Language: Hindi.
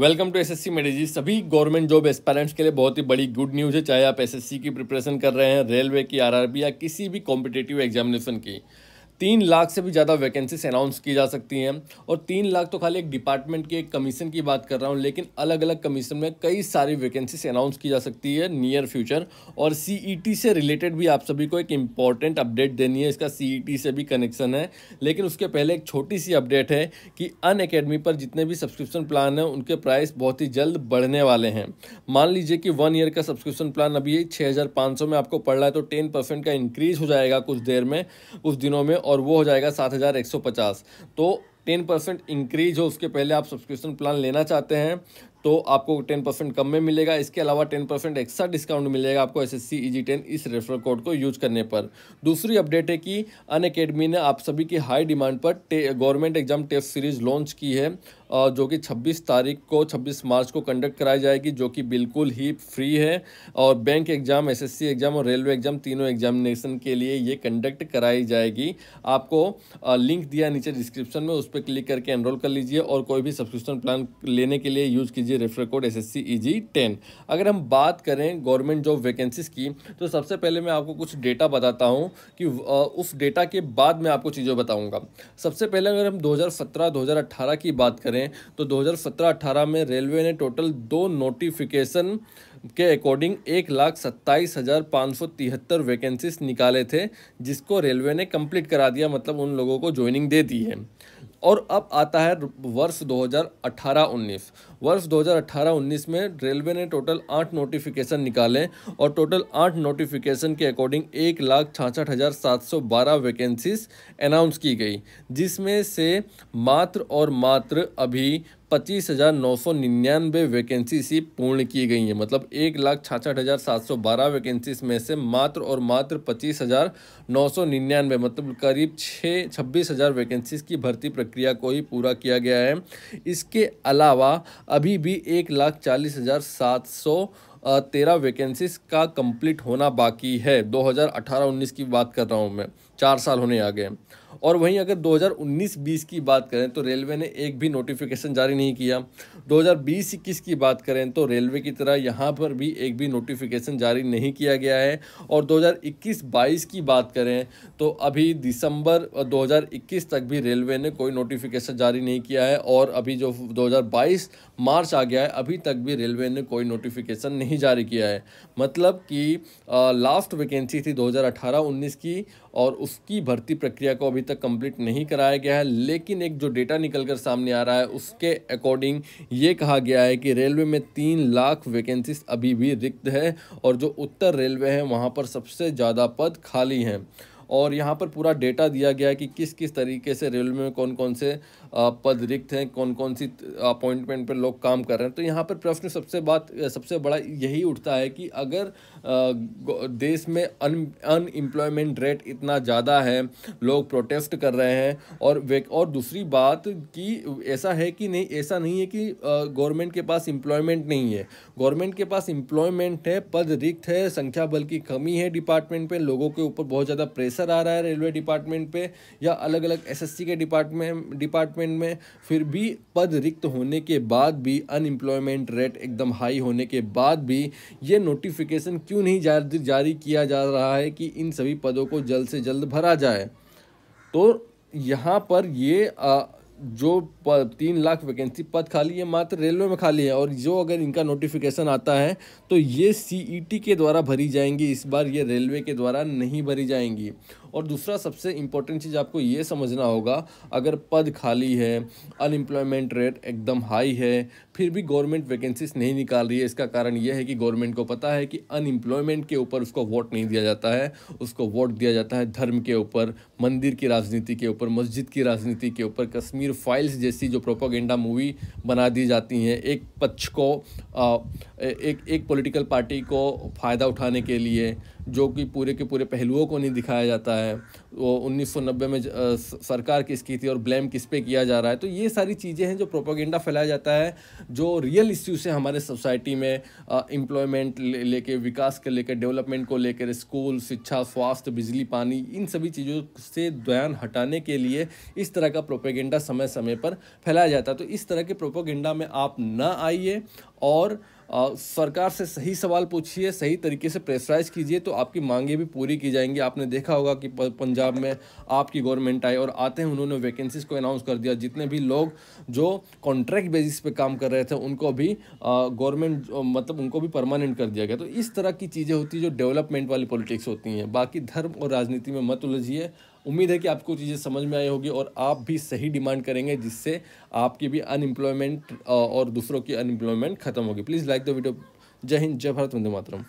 वेलकम टू एसएससी जी सभी गवर्नमेंट जॉब एस्पायरेंट्स के लिए बहुत ही बड़ी गुड न्यूज़ है चाहे आप एसएससी की प्रिपरेशन कर रहे हैं रेलवे की आरआरबी या किसी भी कॉम्पिटेटिव एग्जामिनेशन की तीन लाख से भी ज़्यादा वैकेंसीज अनाउंस की जा सकती हैं और तीन लाख तो खाली एक डिपार्टमेंट के एक कमीशन की बात कर रहा हूँ लेकिन अलग अलग कमीशन में कई सारी वैकेंसीज अनाउंस की जा सकती है नियर फ्यूचर और सी e से रिलेटेड भी आप सभी को एक इम्पॉर्टेंट अपडेट देनी है इसका सी e से भी कनेक्शन है लेकिन उसके पहले एक छोटी सी अपडेट है कि अन अकेडमी पर जितने भी सब्सक्रिप्शन प्लान हैं उनके प्राइस बहुत ही जल्द बढ़ने वाले हैं मान लीजिए कि वन ईयर का सब्सक्रिप्शन प्लान अभी छः में आपको पड़ रहा है तो टेन का इंक्रीज़ हो जाएगा कुछ देर में उस दिनों में और और वो हो जाएगा सात हज़ार एक सौ पचास तो टेन परसेंट इंक्रीज हो उसके पहले आप सब्सक्रिप्शन प्लान लेना चाहते हैं तो आपको टेन परसेंट कम में मिलेगा इसके अलावा टेन परसेंट एक्स्ट्रा डिस्काउंट मिलेगा आपको S S C E G ten इस रेफरल कोड को यूज करने पर दूसरी अपडेट है कि अन अकेडमी ने आप सभी की हाई डिमांड पर government exam test series launch की है जो कि 26 तारीख को 26 मार्च को कंडक्ट कराई जाएगी जो कि बिल्कुल ही फ्री है और बैंक एग्जाम एसएससी एग्जाम और रेलवे एग्जाम तीनों एग्जामिनेशन के लिए ये कंडक्ट कराई जाएगी आपको लिंक दिया नीचे डिस्क्रिप्शन में उस पर क्लिक करके एनरोल कर लीजिए और कोई भी सब्सक्रिप्शन प्लान लेने के लिए यूज़ कीजिए G refer code S S अगर हम बात करें गवर्नमेंट जॉब वैकेंसीज़ की तो सबसे पहले मैं आपको कुछ डेटा बताता हूँ कि उस डेटा के बाद मैं आपको चीज़ें बताऊँगा सबसे पहले अगर हम 2017-2018 की बात करें तो 2017-18 में रेलवे ने टोटल दो नोटिफिकेशन के अकॉर्डिंग एक लाख सत्ताईस हज़ार पाँच सौ तिहत्तर वैकेंसीज निकाले थे जिसको रेलवे ने कंप्लीट करा दिया मतलब उन लोगों को ज्वाइनिंग दे दी है और अब आता है वर्ष 2018-19 वर्ष 2018-19 में रेलवे ने टोटल आठ नोटिफिकेशन निकाले और टोटल आठ नोटिफिकेशन के अकॉर्डिंग एक लाख छाछठ हज़ार सात सौ बारह वैकेंसीज अनाउंस की गई जिसमें से मात्र और मात्र अभी पच्चीस हज़ार नौ सौ निन्यानवे वैकेंसी सी पूर्ण की गई हैं मतलब एक लाख छाछठ हज़ार सात सौ बारह वैकेंसीज में से मात्र और मात्र पच्चीस हज़ार नौ सौ निन्यानवे मतलब करीब छः छब्बीस हज़ार वैकेंसी की भर्ती प्रक्रिया को ही पूरा किया गया है इसके अलावा अभी भी एक लाख चालीस हज़ार सात सौ तेरह वैकेंसीज का कंप्लीट होना बाकी है 2018-19 की बात कर रहा हूँ मैं चार साल होने आ गए और वहीं अगर 2019-20 की बात करें तो रेलवे ने एक भी नोटिफिकेशन जारी नहीं किया 2020-21 की बात करें तो रेलवे की तरह यहाँ पर भी एक भी नोटिफिकेशन जारी नहीं किया गया है और 2021-22 की बात करें तो अभी दिसंबर 2021 तक भी रेलवे ने कोई नोटिफिकेशन जारी नहीं किया है और अभी जो 2022 मार्च आ गया है अभी तक भी रेलवे ने कोई नोटिफिकेशन नहीं नहीं जारी किया है मतलब कि लास्ट वैकेंसी थी 2018-19 की और उसकी भर्ती प्रक्रिया को अभी तक कंप्लीट नहीं कराया गया है लेकिन एक जो डेटा निकल कर सामने आ रहा है उसके अकॉर्डिंग ये कहा गया है कि रेलवे में तीन लाख वैकेंसीज अभी भी रिक्त है और जो उत्तर रेलवे है वहाँ पर सबसे ज़्यादा पद खाली हैं और यहाँ पर पूरा डेटा दिया गया है कि किस किस तरीके से रेलवे में कौन कौन से पद रिक्त हैं कौन कौन सी अपॉइंटमेंट पर लोग काम कर रहे हैं तो यहाँ पर प्रश्न सबसे बात सबसे बड़ा यही उठता है कि अगर देश में अन अनएम्प्लॉयमेंट रेट इतना ज़्यादा है लोग प्रोटेस्ट कर रहे हैं और वे और दूसरी बात कि ऐसा है कि नहीं ऐसा नहीं है कि गवर्नमेंट के पास एम्प्लॉयमेंट नहीं है गवर्नमेंट के पास एम्प्लॉयमेंट है पद रिक्त है संख्या बल की कमी है डिपार्टमेंट पर लोगों के ऊपर बहुत ज़्यादा प्रेशर प्रेशर आ रहा है रेलवे डिपार्टमेंट पे या अलग अलग एसएससी के डिपार्टमेंट डिपार्टमेंट में फिर भी पद रिक्त होने के बाद भी अनएम्प्लॉयमेंट रेट एकदम हाई होने के बाद भी ये नोटिफिकेशन क्यों नहीं जारी जारी किया जा रहा है कि इन सभी पदों को जल्द से जल्द भरा जाए तो यहाँ पर ये आ, जो तीन लाख वैकेंसी पद खाली है मात्र रेलवे में खाली है और जो अगर इनका नोटिफिकेशन आता है तो ये सीईटी e के द्वारा भरी जाएंगी इस बार ये रेलवे के द्वारा नहीं भरी जाएंगी और दूसरा सबसे इम्पोर्टेंट चीज़ आपको ये समझना होगा अगर पद खाली है अनएम्प्लॉयमेंट रेट एकदम हाई है फिर भी गवर्नमेंट वैकेंसीज नहीं निकाल रही है इसका कारण यह है कि गवर्नमेंट को पता है कि अनएम्प्लॉयमेंट के ऊपर उसको वोट नहीं दिया जाता है उसको वोट दिया जाता है धर्म के ऊपर मंदिर की राजनीति के ऊपर मस्जिद की राजनीति के ऊपर कश्मीर फाइल्स जैसी जो प्रोपोगेंडा मूवी बना दी जाती हैं एक पक्ष को आ, एक एक पॉलिटिकल पार्टी को फ़ायदा उठाने के लिए जो कि पूरे के पूरे पहलुओं को नहीं दिखाया जाता है वो 1990 में सरकार किसकी थी और ब्लेम किस पे किया जा रहा है तो ये सारी चीज़ें हैं जो प्रोपोगेंडा फैलाया जाता है जो रियल इश्यूज से हमारे सोसाइटी में एम्प्लॉयमेंट लेके ले विकास के लेकर डेवलपमेंट को लेकर स्कूल शिक्षा स्वास्थ्य बिजली पानी इन सभी चीज़ों से दयान हटाने के लिए इस तरह का प्रोपोगेंडा समय समय पर फैलाया जाता है तो इस तरह के प्रोपोगेंडा में आप ना आइए और आ, सरकार से सही सवाल पूछिए सही तरीके से प्रेशराइज कीजिए तो आपकी मांगे भी पूरी की जाएंगी आपने देखा होगा कि पंजाब में आपकी गवर्नमेंट आई और आते हैं उन्होंने वैकेंसीज को अनाउंस कर दिया जितने भी लोग जो कॉन्ट्रैक्ट बेसिस पे काम कर रहे थे उनको भी गवर्नमेंट मतलब उनको भी परमानेंट कर दिया गया तो इस तरह की चीज़ें होती जो डेवलपमेंट वाली पॉलिटिक्स होती हैं बाकी धर्म और राजनीति में मत उलझिए उम्मीद है कि आपको चीज़ें समझ में आई होगी और आप भी सही डिमांड करेंगे जिससे आपकी भी अनएम्प्लॉयमेंट और दूसरों की अनएम्प्लॉयमेंट खत्म होगी प्लीज़ लाइक द वीडियो जय हिंद जय भारत वंदे मातरम